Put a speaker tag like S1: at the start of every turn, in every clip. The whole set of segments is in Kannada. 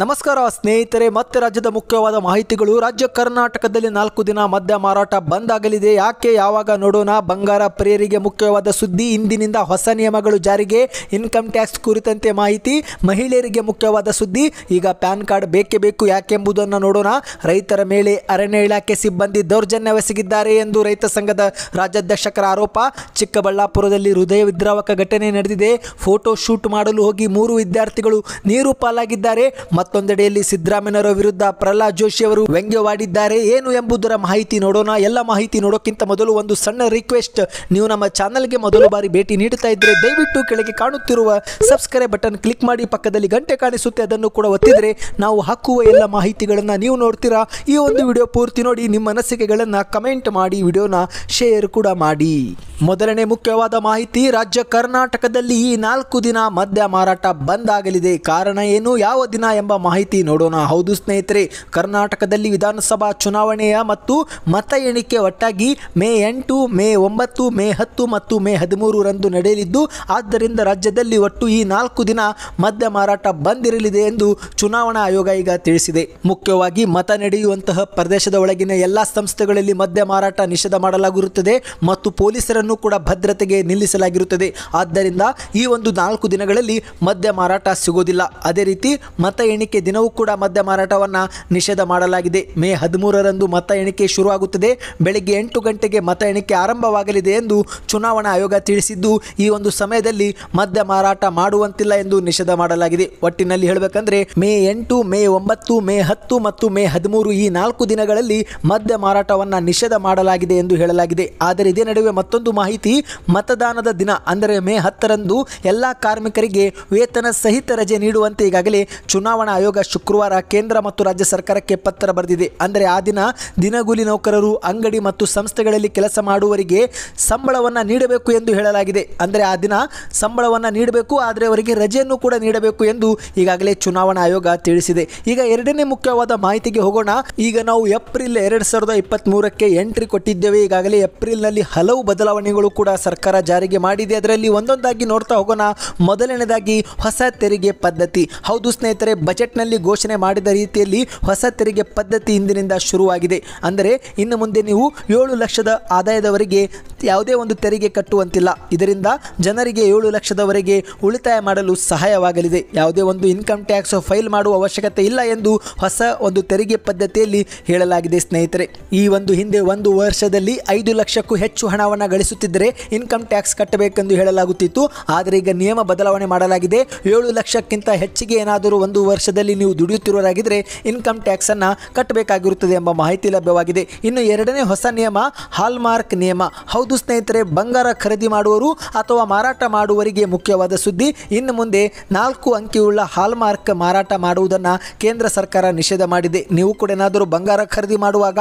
S1: ನಮಸ್ಕಾರ ಸ್ನೇಹಿತರೆ ಮತ್ತೆ ರಾಜ್ಯದ ಮುಖ್ಯವಾದ ಮಾಹಿತಿಗಳು ರಾಜ್ಯ ಕರ್ನಾಟಕದಲ್ಲಿ ನಾಲ್ಕು ದಿನ ಮದ್ಯ ಮಾರಾಟ ಬಂದ್ ಆಗಲಿದೆ ಯಾಕೆ ಯಾವಾಗ ನೋಡೋಣ ಬಂಗಾರ ಪ್ರಿಯರಿಗೆ ಮುಖ್ಯವಾದ ಸುದ್ದಿ ಇಂದಿನಿಂದ ಹೊಸ ನಿಯಮಗಳು ಜಾರಿಗೆ ಇನ್ಕಮ್ ಟ್ಯಾಕ್ಸ್ ಕುರಿತಂತೆ ಮಾಹಿತಿ ಮಹಿಳೆಯರಿಗೆ ಮುಖ್ಯವಾದ ಸುದ್ದಿ ಈಗ ಪ್ಯಾನ್ ಕಾರ್ಡ್ ಬೇಕೇ ಬೇಕು ಯಾಕೆಂಬುದನ್ನು ನೋಡೋಣ ರೈತರ ಮೇಲೆ ಅರಣ್ಯ ಇಲಾಖೆ ಸಿಬ್ಬಂದಿ ದೌರ್ಜನ್ಯವೆಸಗಿದ್ದಾರೆ ಎಂದು ರೈತ ಸಂಘದ ರಾಜ್ಯಾಧ್ಯಕ್ಷಕರ ಆರೋಪ ಚಿಕ್ಕಬಳ್ಳಾಪುರದಲ್ಲಿ ಹೃದಯ ವಿದ್ರಾವಕ ಘಟನೆ ನಡೆದಿದೆ ಫೋಟೋ ಶೂಟ್ ಮಾಡಲು ಹೋಗಿ ಮೂರು ವಿದ್ಯಾರ್ಥಿಗಳು ನೀರು ಪಾಲಾಗಿದ್ದಾರೆ ಮತ್ತೊಂದೆಡೆಯಲ್ಲಿ ಸಿದ್ದರಾಮಯ್ಯನವರ ವಿರುದ್ಧ ಪ್ರಹ್ಲಾದ್ ಜೋಶಿ ಅವರು ವ್ಯಂಗ್ಯವಾಡಿದ್ದಾರೆ ಏನು ಎಂಬುದರ ಮಾಹಿತಿ ನೋಡೋಣ ಎಲ್ಲ ಮಾಹಿತಿ ನೋಡೋಕ್ಕಿಂತ ಮೊದಲು ಒಂದು ಸಣ್ಣ ರಿಕ್ವೆಸ್ಟ್ ನೀವು ನಮ್ಮ ಚಾನಲ್ಗೆ ಮೊದಲು ಬಾರಿ ಭೇಟಿ ನೀಡುತ್ತಾ ಇದ್ದರೆ ದಯವಿಟ್ಟು ಕೆಳಗೆ ಕಾಣುತ್ತಿರುವ ಸಬ್ಸ್ಕ್ರೈಬ್ ಬಟನ್ ಕ್ಲಿಕ್ ಮಾಡಿ ಪಕ್ಕದಲ್ಲಿ ಗಂಟೆ ಕಾಣಿಸುತ್ತೆ ಅದನ್ನು ಕೂಡ ಒತ್ತಿದರೆ ನಾವು ಹಾಕುವ ಎಲ್ಲ ಮಾಹಿತಿಗಳನ್ನು ನೀವು ನೋಡ್ತೀರಾ ಈ ಒಂದು ವಿಡಿಯೋ ಪೂರ್ತಿ ನೋಡಿ ನಿಮ್ಮ ಅನಿಸಿಕೆಗಳನ್ನು ಕಮೆಂಟ್ ಮಾಡಿ ವಿಡಿಯೋನ ಶೇರ್ ಕೂಡ ಮಾಡಿ ಮೊದಲನೇ ಮುಖ್ಯವಾದ ಮಾಹಿತಿ ರಾಜ್ಯ ಕರ್ನಾಟಕದಲ್ಲಿ ಈ ನಾಲ್ಕು ದಿನ ಮದ್ಯ ಮಾರಾಟ ಬಂದ್ ಆಗಲಿದೆ ಕಾರಣ ಏನು ಯಾವ ದಿನ ಎಂಬ ಮಾಹಿತಿ ನೋಡೋಣ ಹೌದು ಸ್ನೇಹಿತರೆ ಕರ್ನಾಟಕದಲ್ಲಿ ವಿಧಾನಸಭಾ ಚುನಾವಣೆಯ ಮತ್ತು ಮತ ಎಣಿಕೆ ಒಟ್ಟಾಗಿ ಮೇ ಎಂಟು ಮೇ ಒಂಬತ್ತು ಮೇ ಹತ್ತು ಮತ್ತು ಮೇ ಹದಿಮೂರರಂದು ನಡೆಯಲಿದ್ದು ಆದ್ದರಿಂದ ರಾಜ್ಯದಲ್ಲಿ ಒಟ್ಟು ಈ ನಾಲ್ಕು ದಿನ ಮದ್ಯ ಮಾರಾಟ ಬಂದ್ ಇರಲಿದೆ ಎಂದು ಚುನಾವಣಾ ಆಯೋಗ ಈಗ ತಿಳಿಸಿದೆ ಮುಖ್ಯವಾಗಿ ಮತ ನಡೆಯುವಂತಹ ಪ್ರದೇಶದ ಒಳಗಿನ ಎಲ್ಲ ಸಂಸ್ಥೆಗಳಲ್ಲಿ ಮದ್ಯ ಮಾರಾಟ ನಿಷೇಧ ಮಾಡಲಾಗಿರುತ್ತದೆ ಮತ್ತು ಪೊಲೀಸರ ಕೂಡ ಭದ್ರತೆಗೆ ನಿಲ್ಲಿಸಲಾಗಿರುತ್ತದೆ ಆದ್ದರಿಂದ ಈ ಒಂದು ನಾಲ್ಕು ದಿನಗಳಲ್ಲಿ ಮದ್ಯ ಮಾರಾಟ ಸಿಗೋದಿಲ್ಲ ಅದೇ ರೀತಿ ಮತ ಎಣಿಕೆ ದಿನವೂ ಕೂಡ ಮದ್ಯ ಮಾರಾಟವನ್ನು ನಿಷೇಧ ಮಾಡಲಾಗಿದೆ ಮೇ ಹದಿಮೂರರಂದು ಮತ ಎಣಿಕೆ ಶುರುವಾಗುತ್ತದೆ ಬೆಳಗ್ಗೆ ಎಂಟು ಗಂಟೆಗೆ ಮತ ಎಣಿಕೆ ಆರಂಭವಾಗಲಿದೆ ಎಂದು ಚುನಾವಣಾ ಆಯೋಗ ತಿಳಿಸಿದ್ದು ಈ ಒಂದು ಸಮಯದಲ್ಲಿ ಮದ್ಯ ಮಾರಾಟ ಮಾಡುವಂತಿಲ್ಲ ಎಂದು ನಿಷೇಧ ಮಾಡಲಾಗಿದೆ ಒಟ್ಟಿನಲ್ಲಿ ಹೇಳಬೇಕಂದ್ರೆ ಮೇ ಎಂಟು ಮೇ ಒಂಬತ್ತು ಮೇ ಹತ್ತು ಮತ್ತು ಮೇ ಹದಿಮೂರು ಈ ನಾಲ್ಕು ದಿನಗಳಲ್ಲಿ ಮದ್ಯ ಮಾರಾಟವನ್ನು ನಿಷೇಧ ಮಾಡಲಾಗಿದೆ ಎಂದು ಹೇಳಲಾಗಿದೆ ಆದರೆ ಇದೇ ನಡುವೆ ಮತ್ತೊಂದು ಮಾಹಿತಿ ಮತದಾನದ ದಿನ ಅಂದರೆ ಮೇ ಹತ್ತರಂದು ಎಲ್ಲ ಕಾರ್ಮಿಕರಿಗೆ ವೇತನ ಸಹಿತ ರಜೆ ನೀಡುವಂತೆ ಈಗಾಗಲೇ ಚುನಾವಣಾ ಆಯೋಗ ಶುಕ್ರವಾರ ಕೇಂದ್ರ ಮತ್ತು ರಾಜ್ಯ ಸರ್ಕಾರಕ್ಕೆ ಪತ್ರ ಬರೆದಿದೆ ಅಂದರೆ ಆ ದಿನ ದಿನಗೂಲಿ ನೌಕರರು ಅಂಗಡಿ ಮತ್ತು ಸಂಸ್ಥೆಗಳಲ್ಲಿ ಕೆಲಸ ಮಾಡುವವರಿಗೆ ಸಂಬಳವನ್ನು ನೀಡಬೇಕು ಎಂದು ಹೇಳಲಾಗಿದೆ ಅಂದರೆ ಆ ದಿನ ಸಂಬಳವನ್ನು ನೀಡಬೇಕು ಆದರೆ ಅವರಿಗೆ ರಜೆಯನ್ನು ಕೂಡ ನೀಡಬೇಕು ಎಂದು ಈಗಾಗಲೇ ಚುನಾವಣಾ ಆಯೋಗ ತಿಳಿಸಿದೆ ಈಗ ಎರಡನೇ ಮುಖ್ಯವಾದ ಮಾಹಿತಿಗೆ ಹೋಗೋಣ ಈಗ ನಾವು ಏಪ್ರಿಲ್ ಎರಡು ಸಾವಿರದ ಇಪ್ಪತ್ತ್ ಮೂರಕ್ಕೆ ಎಂಟ್ರಿ ಕೊಟ್ಟಿದ್ದೇವೆ ಈಗಾಗಲೇ ಏಪ್ರಿಲ್ನಲ್ಲಿ ಹಲವು ಬದಲಾವಣೆ ಕೂಡ ಸರ್ಕಾರ ಜಾರಿಗೆ ಮಾಡಿದೆ ಅದರಲ್ಲಿ ಒಂದೊಂದಾಗಿ ನೋಡ್ತಾ ಹೋಗೋಣ ಮೊದಲನೇದಾಗಿ ಹೊಸ ತೆರಿಗೆ ಪದ್ಧತಿ ಹೌದು ಸ್ನೇಹಿತರೆ ಬಜೆಟ್ನಲ್ಲಿ ಘೋಷಣೆ ಮಾಡಿದ ರೀತಿಯಲ್ಲಿ ಹೊಸ ತೆರಿಗೆ ಪದ್ಧತಿ ಇಂದಿನಿಂದ ಶುರುವಾಗಿದೆ ಅಂದರೆ ಇನ್ನು ಮುಂದೆ ನೀವು ಏಳು ಲಕ್ಷದ ಆದಾಯದವರೆಗೆ ಯಾವುದೇ ಒಂದು ತೆರಿಗೆ ಕಟ್ಟುವಂತಿಲ್ಲ ಇದರಿಂದ ಜನರಿಗೆ ಏಳು ಲಕ್ಷದವರೆಗೆ ಉಳಿತಾಯ ಮಾಡಲು ಸಹಾಯವಾಗಲಿದೆ ಯಾವುದೇ ಒಂದು ಇನ್ಕಮ್ ಟ್ಯಾಕ್ಸ್ ಫೈಲ್ ಮಾಡುವ ಅವಶ್ಯಕತೆ ಇಲ್ಲ ಎಂದು ಹೊಸ ಒಂದು ತೆರಿಗೆ ಪದ್ಧತಿಯಲ್ಲಿ ಹೇಳಲಾಗಿದೆ ಸ್ನೇಹಿತರೆ ಈ ಒಂದು ಹಿಂದೆ ಒಂದು ವರ್ಷದಲ್ಲಿ ಐದು ಲಕ್ಷಕ್ಕೂ ಹೆಚ್ಚು ಹಣವನ್ನು ಗಳಿಸಿ ಗಳಿಸುತ್ತಿದ್ದರೆ ಇನ್ಕಮ್ ಟ್ಯಾಕ್ಸ್ ಕಟ್ಟಬೇಕೆಂದು ಹೇಳಲಾಗುತ್ತಿತ್ತು ಆದರೆ ಈಗ ನಿಯಮ ಬದಲಾವಣೆ ಮಾಡಲಾಗಿದೆ ಏಳು ಲಕ್ಷಕ್ಕಿಂತ ಹೆಚ್ಚಿಗೆ ಏನಾದರೂ ಒಂದು ವರ್ಷದಲ್ಲಿ ನೀವು ದುಡಿಯುತ್ತಿರುವರಾಗಿದ್ದರೆ ಇನ್ಕಮ್ ಟ್ಯಾಕ್ಸ್ ಅನ್ನು ಕಟ್ಟಬೇಕಾಗಿರುತ್ತದೆ ಎಂಬ ಮಾಹಿತಿ ಲಭ್ಯವಾಗಿದೆ ಇನ್ನು ಎರಡನೇ ಹೊಸ ನಿಯಮ ಹಾಲ್ಮಾರ್ಕ್ ನಿಯಮ ಹೌದು ಸ್ನೇಹಿತರೆ ಬಂಗಾರ ಖರೀದಿ ಮಾಡುವರು ಅಥವಾ ಮಾರಾಟ ಮಾಡುವವರಿಗೆ ಮುಖ್ಯವಾದ ಸುದ್ದಿ ಇನ್ನು ಮುಂದೆ ನಾಲ್ಕು ಅಂಕಿಯುಳ್ಳ ಹಾಲ್ಮಾರ್ಕ್ ಮಾರಾಟ ಮಾಡುವುದನ್ನು ಕೇಂದ್ರ ಸರ್ಕಾರ ನಿಷೇಧ ಮಾಡಿದೆ ನೀವು ಕೂಡ ಏನಾದರೂ ಬಂಗಾರ ಖರೀದಿ ಮಾಡುವಾಗ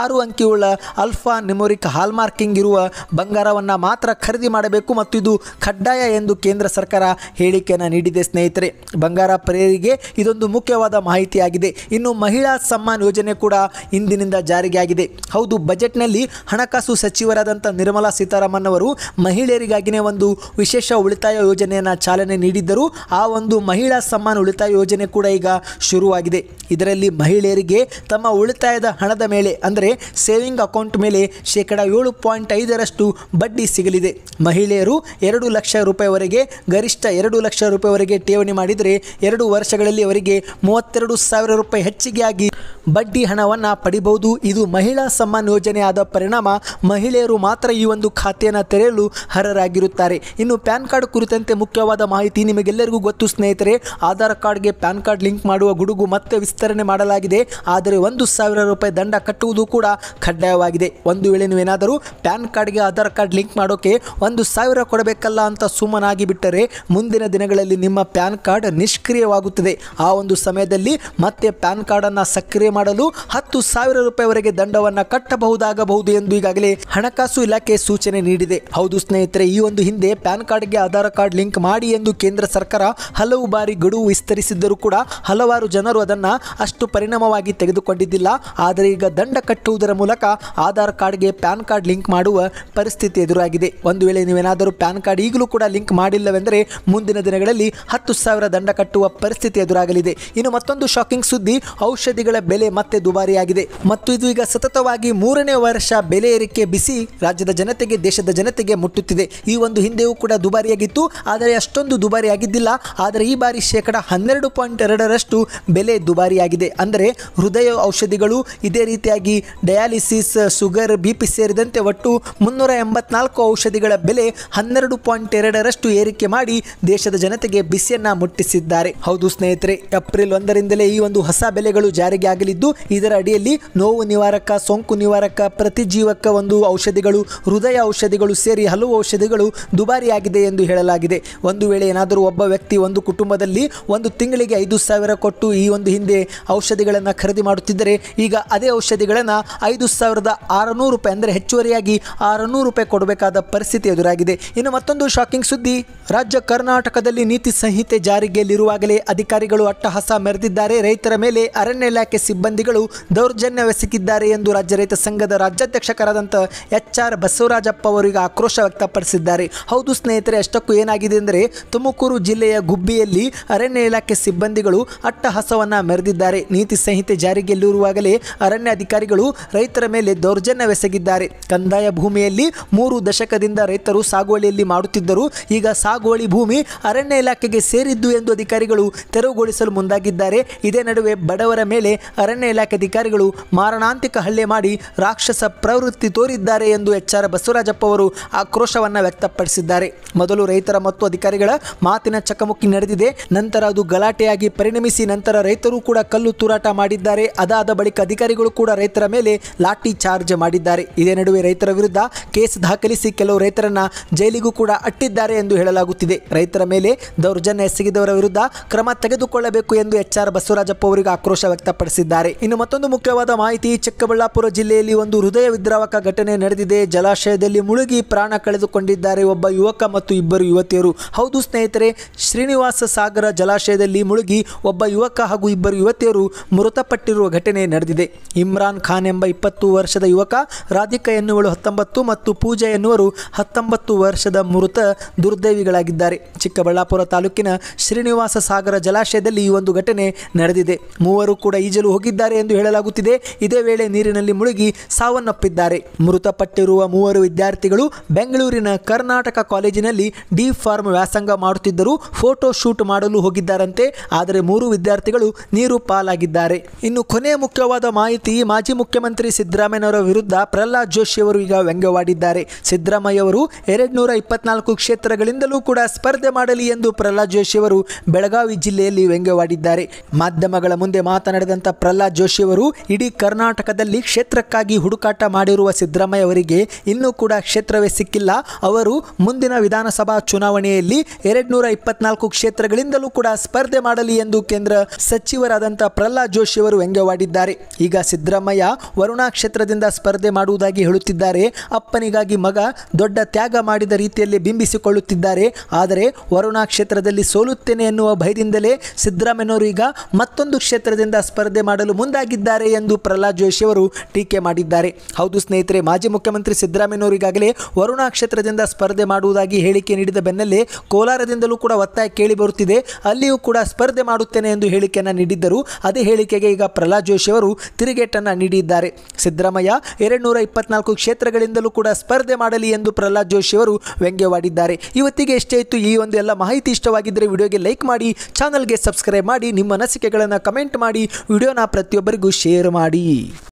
S1: ಆರು ಅಂಕಿಯುಳ್ಳ ಅಲ್ಫಾ ನಿಮೋರಿಕ್ ಹಾಲ್ಮಾರ್ಕಿಂಗ್ ಇರುವ ಬಂಗಾರ ಬಂಗಾರವನ್ನು ಮಾತ್ರ ಖರೀದಿ ಮಾಡಬೇಕು ಮತ್ತು ಇದು ಕಡ್ಡಾಯ ಎಂದು ಕೇಂದ್ರ ಸರ್ಕಾರ ಹೇಳಿಕೆಯನ್ನು ನೀಡಿದೆ ಸ್ನೇಹಿತರೆ ಬಂಗಾರ ಪ್ರೇರಿಗೆ ಇದೊಂದು ಮುಖ್ಯವಾದ ಮಾಹಿತಿಯಾಗಿದೆ ಇನ್ನು ಮಹಿಳಾ ಸಮ್ಮಾನ್ ಯೋಜನೆ ಕೂಡ ಇಂದಿನಿಂದ ಜಾರಿಗೆ ಆಗಿದೆ ಹೌದು ಬಜೆಟ್ನಲ್ಲಿ ಹಣಕಾಸು ಸಚಿವರಾದಂಥ ನಿರ್ಮಲಾ ಸೀತಾರಾಮನ್ ಅವರು ಮಹಿಳೆಯರಿಗಾಗಿನೇ ಒಂದು ವಿಶೇಷ ಉಳಿತಾಯ ಯೋಜನೆಯನ್ನು ಚಾಲನೆ ನೀಡಿದ್ದರು ಆ ಒಂದು ಮಹಿಳಾ ಸಮ್ಮಾನ್ ಉಳಿತಾಯ ಯೋಜನೆ ಕೂಡ ಈಗ ಶುರುವಾಗಿದೆ ಇದರಲ್ಲಿ ಮಹಿಳೆಯರಿಗೆ ತಮ್ಮ ಉಳಿತಾಯದ ಹಣದ ಮೇಲೆ ಅಂದರೆ ಸೇವಿಂಗ್ ಅಕೌಂಟ್ ಮೇಲೆ ಶೇಕಡ ಏಳು ಪಾಯಿಂಟ್ ಐದರಷ್ಟು ಬಡ್ಡಿ ಸಿಗಲಿದೆ ಮಹಿಳೆಯರು ಎರಡು ಲಕ್ಷ ರೂಪಾಯಿವರೆಗೆ ಗರಿಷ್ಠ ಎರಡು ಲಕ್ಷ ರೂಪಾಯಿವರೆಗೆ ಠೇವಣಿ ಮಾಡಿದರೆ ಎರಡು ವರ್ಷಗಳಲ್ಲಿ ಅವರಿಗೆ ಮೂವತ್ತೆರಡು ಸಾವಿರ ರೂಪಾಯಿ ಆಗಿ ಬಡ್ಡಿ ಹಣವನ್ನು ಪಡಿಬಹುದು ಇದು ಮಹಿಳಾ ಸಮ್ಮಾನ್ ಯೋಜನೆ ಆದ ಪರಿಣಾಮ ಮಹಿಳೆಯರು ಮಾತ್ರ ಈ ಒಂದು ಖಾತೆಯನ್ನು ತೆರೆಯಲು ಅರ್ಹರಾಗಿರುತ್ತಾರೆ ಇನ್ನು ಪ್ಯಾನ್ ಕಾರ್ಡ್ ಕುರಿತಂತೆ ಮುಖ್ಯವಾದ ಮಾಹಿತಿ ನಿಮಗೆಲ್ಲರಿಗೂ ಗೊತ್ತು ಸ್ನೇಹಿತರೆ ಆಧಾರ್ ಕಾರ್ಡ್ಗೆ ಪ್ಯಾನ್ ಕಾರ್ಡ್ ಲಿಂಕ್ ಮಾಡುವ ಗುಡುಗು ಮತ್ತೆ ವಿಸ್ತರಣೆ ಮಾಡಲಾಗಿದೆ ಆದರೆ ಒಂದು ಸಾವಿರ ರೂಪಾಯಿ ದಂಡ ಕಟ್ಟುವುದು ಕೂಡ ಕಡ್ಡಾಯವಾಗಿದೆ ಒಂದು ವೇಳೆ ನೀವೇನಾದರೂ ಪ್ಯಾನ್ ಕಾರ್ಡ್ಗೆ ಆಧಾರ್ ಕಾರ್ಡ್ ಲಿಂಕ್ ಮಾಡೋಕ್ಕೆ ಒಂದು ಸಾವಿರ ಕೊಡಬೇಕಲ್ಲ ಅಂತ ಸುಮ್ಮನಾಗಿ ಬಿಟ್ಟರೆ ಮುಂದಿನ ದಿನಗಳಲ್ಲಿ ನಿಮ್ಮ ಪ್ಯಾನ್ ಕಾರ್ಡ್ ನಿಷ್ಕ್ರಿಯವಾಗುತ್ತದೆ ಆ ಒಂದು ಸಮಯದಲ್ಲಿ ಮತ್ತೆ ಪ್ಯಾನ್ ಕಾರ್ಡನ್ನು ಸಕ್ರಿಯ ಮಾಡಲು ಹತ್ತು ಸಾವಿರ ರೂಪಾಯಿವರೆಗೆ ದಂಡವನ್ನು ಕಟ್ಟಬಹುದಾಗಬಹುದು ಎಂದು ಈಗಾಗಲೇ ಹಣಕಾಸು ಇಲಾಖೆ ಸೂಚನೆ ನೀಡಿದೆ ಹೌದು ಸ್ನೇಹಿತರೆ ಈ ಒಂದು ಹಿಂದೆ ಪ್ಯಾನ್ ಕಾರ್ಡ್ಗೆ ಆಧಾರ್ ಕಾರ್ಡ್ ಲಿಂಕ್ ಮಾಡಿ ಎಂದು ಕೇಂದ್ರ ಸರ್ಕಾರ ಹಲವು ಬಾರಿ ಗಡುವು ವಿಸ್ತರಿಸಿದ್ದರೂ ಕೂಡ ಹಲವಾರು ಜನರು ಅದನ್ನು ಅಷ್ಟು ಪರಿಣಾಮವಾಗಿ ತೆಗೆದುಕೊಂಡಿದ್ದಿಲ್ಲ ಆದರೆ ಈಗ ದಂಡ ಕಟ್ಟುವುದರ ಮೂಲಕ ಆಧಾರ್ ಕಾರ್ಡ್ಗೆ ಪ್ಯಾನ್ ಕಾರ್ಡ್ ಲಿಂಕ್ ಮಾಡುವ ಪರಿಸ್ಥಿತಿ ಪರಿಸ್ಥಿತಿ ಎದುರಾಗಿದೆ ಒಂದು ವೇಳೆ ನೀವೇನಾದರೂ ಪ್ಯಾನ್ ಕಾರ್ಡ್ ಈಗಲೂ ಕೂಡ ಲಿಂಕ್ ಮಾಡಿಲ್ಲವೆಂದರೆ ಮುಂದಿನ ದಿನಗಳಲ್ಲಿ ಹತ್ತು ಸಾವಿರ ದಂಡ ಕಟ್ಟುವ ಪರಿಸ್ಥಿತಿ ಎದುರಾಗಲಿದೆ ಇನ್ನು ಮತ್ತೊಂದು ಶಾಕಿಂಗ್ ಸುದ್ದಿ ಔಷಧಿಗಳ ಬೆಲೆ ಮತ್ತೆ ದುಬಾರಿಯಾಗಿದೆ ಮತ್ತು ಇದು ಈಗ ಸತತವಾಗಿ ಮೂರನೇ ವರ್ಷ ಬೆಲೆ ಏರಿಕೆ ಬಿಸಿ ರಾಜ್ಯದ ಜನತೆಗೆ ದೇಶದ ಜನತೆಗೆ ಮುಟ್ಟುತ್ತಿದೆ ಈ ಒಂದು ಹಿಂದೆಯೂ ಕೂಡ ದುಬಾರಿಯಾಗಿತ್ತು ಆದರೆ ಅಷ್ಟೊಂದು ದುಬಾರಿಯಾಗಿದ್ದಿಲ್ಲ ಆದರೆ ಈ ಬಾರಿ ಶೇಕಡ ಹನ್ನೆರಡು ಪಾಯಿಂಟ್ ಎರಡರಷ್ಟು ಬೆಲೆ ದುಬಾರಿಯಾಗಿದೆ ಅಂದರೆ ಹೃದಯ ಔಷಧಿಗಳು ಇದೇ ರೀತಿಯಾಗಿ ಡಯಾಲಿಸಿಸ್ ಶುಗರ್ ಬಿಪಿ ಸೇರಿದಂತೆ ಒಟ್ಟು ಮುನ್ನೂರ ಎಂಬತ್ತು ಎಂಬತ್ನಾಲ್ಕು ಔಷಧಿಗಳ ಬೆಲೆ ಹನ್ನೆರಡು ಪಾಯಿಂಟ್ ಎರಡರಷ್ಟು ಏರಿಕೆ ಮಾಡಿ ದೇಶದ ಜನತೆಗೆ ಬಿಸಿಯನ್ನ ಮುಟ್ಟಿಸಿದ್ದಾರೆ ಹೌದು ಸ್ನೇಹಿತರೆ ಏಪ್ರಿಲ್ ಒಂದರಿಂದಲೇ ಈ ಒಂದು ಹೊಸ ಬೆಲೆಗಳು ಜಾರಿಗೆ ಆಗಲಿದ್ದು ಇದರ ಅಡಿಯಲ್ಲಿ ನೋವು ನಿವಾರಕ ಸೋಂಕು ನಿವಾರಕ ಪ್ರತಿಜೀವಕ ಒಂದು ಔಷಧಿಗಳು ಹೃದಯ ಔಷಧಿಗಳು ಸೇರಿ ಹಲವು ಔಷಧಿಗಳು ದುಬಾರಿಯಾಗಿದೆ ಎಂದು ಹೇಳಲಾಗಿದೆ ಒಂದು ವೇಳೆ ಏನಾದರೂ ಒಬ್ಬ ವ್ಯಕ್ತಿ ಒಂದು ಕುಟುಂಬದಲ್ಲಿ ಒಂದು ತಿಂಗಳಿಗೆ ಐದು ಸಾವಿರ ಕೊಟ್ಟು ಈ ಒಂದು ಹಿಂದೆ ಔಷಧಿಗಳನ್ನು ಖರೀದಿ ಮಾಡುತ್ತಿದ್ದರೆ ಈಗ ಅದೇ ಔಷಧಿಗಳನ್ನು ಐದು ಸಾವಿರದ ಆರುನೂರು ರೂಪಾಯಿ ಅಂದರೆ ಹೆಚ್ಚುವರಿಯಾಗಿ ಆರುನೂರು ರೂಪಾಯಿ ಕೊಡಬೇಕಾದ ಪರಿಸ್ಥಿತಿ ಎದುರಾಗಿದೆ ಇನ್ನು ಮತ್ತೊಂದು ಶಾಕಿಂಗ್ ಸುದ್ದಿ ರಾಜ್ಯ ಕರ್ನಾಟಕದಲ್ಲಿ ನೀತಿ ಸಂಹಿತೆ ಜಾರಿಗೆಯಲ್ಲಿರುವಾಗಲೇ ಅಧಿಕಾರಿಗಳು ಅಟ್ಟಹಾಸ ಮೆರೆದಿದ್ದಾರೆ ರೈತರ ಮೇಲೆ ಅರಣ್ಯ ಇಲಾಖೆ ಸಿಬ್ಬಂದಿಗಳು ದೌರ್ಜನ್ಯವೆಸಗಿದ್ದಾರೆ ಎಂದು ರಾಜ್ಯ ರೈತ ಸಂಘದ ರಾಜ್ಯಾಧ್ಯಕ್ಷಕರಾದಂಥ ಎಚ್ ಆರ್ ಬಸವರಾಜಪ್ಪ ಅವರಿಗೆ ಆಕ್ರೋಶ ವ್ಯಕ್ತಪಡಿಸಿದ್ದಾರೆ ಹೌದು ಸ್ನೇಹಿತರೆ ಅಷ್ಟಕ್ಕೂ ಏನಾಗಿದೆ ಅಂದರೆ ತುಮಕೂರು ಜಿಲ್ಲೆಯ ಗುಬ್ಬಿಯಲ್ಲಿ ಅರಣ್ಯ ಇಲಾಖೆ ಸಿಬ್ಬಂದಿಗಳು ಅಟ್ಟಹಾಸವನ್ನು ಮೆರೆದಿದ್ದಾರೆ ನೀತಿ ಸಂಹಿತೆ ಜಾರಿಗೆಯಲ್ಲಿರುವಾಗಲೇ ಅರಣ್ಯ ಅಧಿಕಾರಿಗಳು ರೈತರ ಮೇಲೆ ದೌರ್ಜನ್ಯವೆಸಗಿದ್ದಾರೆ ಕಂದಾಯ ಭೂಮಿಯಲ್ಲಿ ಮೂರು ದಶಕದಿಂದ ರೈತರು ಸಾಗುವಳಿಯಲ್ಲಿ ಮಾಡುತ್ತಿದ್ದರು ಈಗ ಸಾಗುವಳಿ ಭೂಮಿ ಅರಣ್ಯ ಇಲಾಖೆಗೆ ಸೇರಿದ್ದು ಎಂದು ಅಧಿಕಾರಿಗಳು ತೆರವುಗೊಳಿಸಲು ಮುಂದಾಗಿದ್ದಾರೆ ಇದೇ ನಡುವೆ ಬಡವರ ಮೇಲೆ ಅರಣ್ಯ ಇಲಾಖೆ ಅಧಿಕಾರಿಗಳು ಮಾರಣಾಂತಿಕ ಹಲ್ಲೆ ಮಾಡಿ ರಾಕ್ಷಸ ಪ್ರವೃತ್ತಿ ತೋರಿದ್ದಾರೆ ಎಂದು ಎಚ್ ಆರ್ ಬಸವರಾಜಪ್ಪ ಅವರು ಆಕ್ರೋಶವನ್ನು ವ್ಯಕ್ತಪಡಿಸಿದ್ದಾರೆ ಮೊದಲು ರೈತರ ಮತ್ತು ಅಧಿಕಾರಿಗಳ ಮಾತಿನ ಚಕಮಕಿ ನಡೆದಿದೆ ನಂತರ ಅದು ಗಲಾಟೆಯಾಗಿ ಪರಿಣಮಿಸಿ ನಂತರ ರೈತರು ಕೂಡ ಕಲ್ಲು ತೂರಾಟ ಮಾಡಿದ್ದಾರೆ ಅದಾದ ಬಳಿಕ ಅಧಿಕಾರಿಗಳು ಕೂಡ ರೈತರ ಮೇಲೆ ಲಾಠಿ ಚಾರ್ಜ್ ಮಾಡಿದ್ದಾರೆ ಇದೇ ನಡುವೆ ರೈತರ ವಿರುದ್ಧ ಕೇಸ್ ದಾಖಲಿಸಿ ಕೆಲವು ರೈತರನ್ನ ಜೈಲಿಗೂ ಕೂಡ ಅಟ್ಟಿದ್ದಾರೆ ಎಂದು ಹೇಳಲಾಗುತ್ತಿದೆ ರೈತರ ಮೇಲೆ ದೌರ್ಜನ್ಯ ಎಸಗಿದವರ ವಿರುದ್ಧ ಕ್ರಮ ತೆಗೆದುಕೊಳ್ಳಬೇಕು ಎಂದು ಎಚ್ ಆರ್ ಬಸವರಾಜಪ್ಪ ಅವರಿಗೆ ಆಕ್ರೋಶ ವ್ಯಕ್ತಪಡಿಸಿದ್ದಾರೆ ಇನ್ನು ಮತ್ತೊಂದು ಮುಖ್ಯವಾದ ಮಾಹಿತಿ ಚಿಕ್ಕಬಳ್ಳಾಪುರ ಜಿಲ್ಲೆಯಲ್ಲಿ ಒಂದು ಹೃದಯ ವಿದ್ರಾವಕ ಘಟನೆ ನಡೆದಿದೆ ಜಲಾಶಯದಲ್ಲಿ ಮುಳುಗಿ ಪ್ರಾಣ ಕಳೆದುಕೊಂಡಿದ್ದಾರೆ ಒಬ್ಬ ಯುವಕ ಮತ್ತು ಇಬ್ಬರು ಯುವತಿಯರು ಹೌದು ಸ್ನೇಹಿತರೆ ಶ್ರೀನಿವಾಸ ಸಾಗರ ಜಲಾಶಯದಲ್ಲಿ ಮುಳುಗಿ ಒಬ್ಬ ಯುವಕ ಹಾಗೂ ಇಬ್ಬರು ಯುವತಿಯರು ಮೃತಪಟ್ಟಿರುವ ಘಟನೆ ನಡೆದಿದೆ ಇಮ್ರಾನ್ ಖಾನ್ ಎಂಬ ಇಪ್ಪತ್ತು ವರ್ಷದ ಯುವಕ ರಾಧಿಕಾ ಎನ್ನುವಳು ಹತ್ತೊಂಬತ್ತು ಮತ್ತು ಪೂಜಾ ಎನ್ನುವರು ಹತ್ತೊಂಬತ್ತು ವರ್ಷದ ಮೃತ ದುರ್ದೈವಿಗಳಾಗಿದ್ದಾರೆ ಚಿಕ್ಕಬಳ್ಳಾಪುರ ತಾಲೂಕಿನ ಶ್ರೀನಿವಾಸ ಸಾಗರ ಜಲಾಶಯದಲ್ಲಿ ಈ ಒಂದು ಘಟನೆ ನಡೆದಿದೆ ಮೂವರು ಕೂಡ ಈಜಲು ಹೋಗಿದ್ದಾರೆ ಎಂದು ಹೇಳಲಾಗುತ್ತಿದೆ ಇದೇ ವೇಳೆ ನೀರಿನಲ್ಲಿ ಮುಳುಗಿ ಸಾವನ್ನಪ್ಪಿದ್ದಾರೆ ಮೃತಪಟ್ಟಿರುವ ಮೂವರು ವಿದ್ಯಾರ್ಥಿಗಳು ಬೆಂಗಳೂರಿನ ಕರ್ನಾಟಕ ಕಾಲೇಜಿನಲ್ಲಿ ಡಿ ಫಾರ್ಮ್ ವ್ಯಾಸಂಗ ಮಾಡುತ್ತಿದ್ದರು ಫೋಟೋ ಶೂಟ್ ಮಾಡಲು ಹೋಗಿದ್ದಾರಂತೆ ಆದರೆ ಮೂರು ವಿದ್ಯಾರ್ಥಿಗಳು ನೀರು ಪಾಲಾಗಿದ್ದಾರೆ ಇನ್ನು ಕೊನೆಯ ಮುಖ್ಯವಾದ ಮಾಹಿತಿ ಮಾಜಿ ಮುಖ್ಯಮಂತ್ರಿ ಸಿದ್ದರಾಮಯ್ಯನವರ ವಿರುದ್ಧ ಪ್ರಹ್ಲಾದ್ ಅವರು ಈಗ ವ್ಯಂಗ್ಯವಾಡಿದ್ದಾರೆ ಹೇಳಿದ್ದಾರೆ ಸಿದ್ದರಾಮಯ್ಯ ಅವರು ಎರಡ್ನೂರ ಇಪ್ಪತ್ನಾಲ್ಕು ಕ್ಷೇತ್ರಗಳಿಂದಲೂ ಕೂಡ ಸ್ಪರ್ಧೆ ಮಾಡಲಿ ಎಂದು ಪ್ರಹ್ಲಾದ್ ಜೋಶಿ ಅವರು ಬೆಳಗಾವಿ ಜಿಲ್ಲೆಯಲ್ಲಿ ವ್ಯಂಗ್ಯವಾಡಿದ್ದಾರೆ ಮಾಧ್ಯಮಗಳ ಮುಂದೆ ಮಾತನಾಡಿದಂಥ ಪ್ರಹ್ಲಾದ್ ಜೋಶಿ ಅವರು ಇಡೀ ಕರ್ನಾಟಕದಲ್ಲಿ ಕ್ಷೇತ್ರಕ್ಕಾಗಿ ಹುಡುಕಾಟ ಮಾಡಿರುವ ಸಿದ್ದರಾಮಯ್ಯ ಅವರಿಗೆ ಇನ್ನೂ ಕೂಡ ಕ್ಷೇತ್ರವೇ ಸಿಕ್ಕಿಲ್ಲ ಅವರು ಮುಂದಿನ ವಿಧಾನಸಭಾ ಚುನಾವಣೆಯಲ್ಲಿ ಎರಡ್ನೂರ ಇಪ್ಪತ್ನಾಲ್ಕು ಕ್ಷೇತ್ರಗಳಿಂದಲೂ ಕೂಡ ಸ್ಪರ್ಧೆ ಮಾಡಲಿ ಎಂದು ಕೇಂದ್ರ ಸಚಿವರಾದಂಥ ಪ್ರಹ್ಲಾದ್ ಜೋಶಿ ಅವರು ವ್ಯಂಗ್ಯವಾಡಿದ್ದಾರೆ ಈಗ ಸಿದ್ದರಾಮಯ್ಯ ವರುಣಾ ಕ್ಷೇತ್ರದಿಂದ ಸ್ಪರ್ಧೆ ಮಾಡುವುದಾಗಿ ಹೇಳುತ್ತಿದ್ದಾರೆ ಅಪ್ಪನಿಗಾಗಿ ಮಗ ದೊಡ್ಡ ತ್ಯಾಗ ಮಾಡಿದ ರೀತಿಯಲ್ಲಿ ಬಿಂಬಿಸಿಕೊಳ್ಳುತ್ತಿದ್ದಾರೆ ಆದರೆ ವರುಣಾ ಕ್ಷೇತ್ರದಲ್ಲಿ ಸೋಲುತ್ತೇನೆ ಎನ್ನುವ ಭಯದಿಂದಲೇ ಸಿದ್ದರಾಮಯ್ಯನವರು ಈಗ ಮತ್ತೊಂದು ಕ್ಷೇತ್ರದಿಂದ ಸ್ಪರ್ಧೆ ಮಾಡಲು ಮುಂದಾಗಿದ್ದಾರೆ ಎಂದು ಪ್ರಹ್ಲಾದ್ ಜೋಶಿ ಅವರು ಟೀಕೆ ಮಾಡಿದ್ದಾರೆ ಹೌದು ಸ್ನೇಹಿತರೆ ಮಾಜಿ ಮುಖ್ಯಮಂತ್ರಿ ಸಿದ್ದರಾಮಯ್ಯನವರು ಈಗಾಗಲೇ ವರುಣಾ ಕ್ಷೇತ್ರದಿಂದ ಸ್ಪರ್ಧೆ ಮಾಡುವುದಾಗಿ ಹೇಳಿಕೆ ನೀಡಿದ ಬೆನ್ನಲ್ಲೇ ಕೋಲಾರದಿಂದಲೂ ಕೂಡ ಒತ್ತಾಯ ಕೇಳಿ ಬರುತ್ತಿದೆ ಅಲ್ಲಿಯೂ ಕೂಡ ಸ್ಪರ್ಧೆ ಮಾಡುತ್ತೇನೆ ಎಂದು ಹೇಳಿಕೆಯನ್ನು ನೀಡಿದ್ದರು ಅದೇ ಹೇಳಿಕೆಗೆ ಈಗ ಪ್ರಹ್ಲಾದ್ ಜೋಶಿ ಅವರು ತಿರುಗೇಟನ್ನು ನೀಡಿದ್ದಾರೆ ಸಿದ್ದರಾಮಯ್ಯ ಎರಡು ಇಪ್ಪತ್ನಾಲ್ಕು ಕ್ಷೇತ್ರಗಳಿಂದಲೂ ಕೂಡ ಸ್ಪರ್ಧೆ ಸ್ಪರ್ಧೆ ಮಾಡಲಿ ಎಂದು ಪ್ರಹ್ಲಾದ್ ಜೋಶಿ ಅವರು ವ್ಯಂಗ್ಯವಾಡಿದ್ದಾರೆ ಇವತ್ತಿಗೆ ಎಷ್ಟೇ ಇತ್ತು ಈ ಒಂದು ಎಲ್ಲ ಮಾಹಿತಿ ಇಷ್ಟವಾಗಿದ್ದರೆ ವಿಡಿಯೋಗೆ ಲೈಕ್ ಮಾಡಿ ಚಾನಲ್ಗೆ ಸಬ್ಸ್ಕ್ರೈಬ್ ಮಾಡಿ ನಿಮ್ಮ ಅನಿಸಿಕೆಗಳನ್ನು ಕಮೆಂಟ್ ಮಾಡಿ ವಿಡಿಯೋನ ಪ್ರತಿಯೊಬ್ಬರಿಗೂ ಶೇರ್ ಮಾಡಿ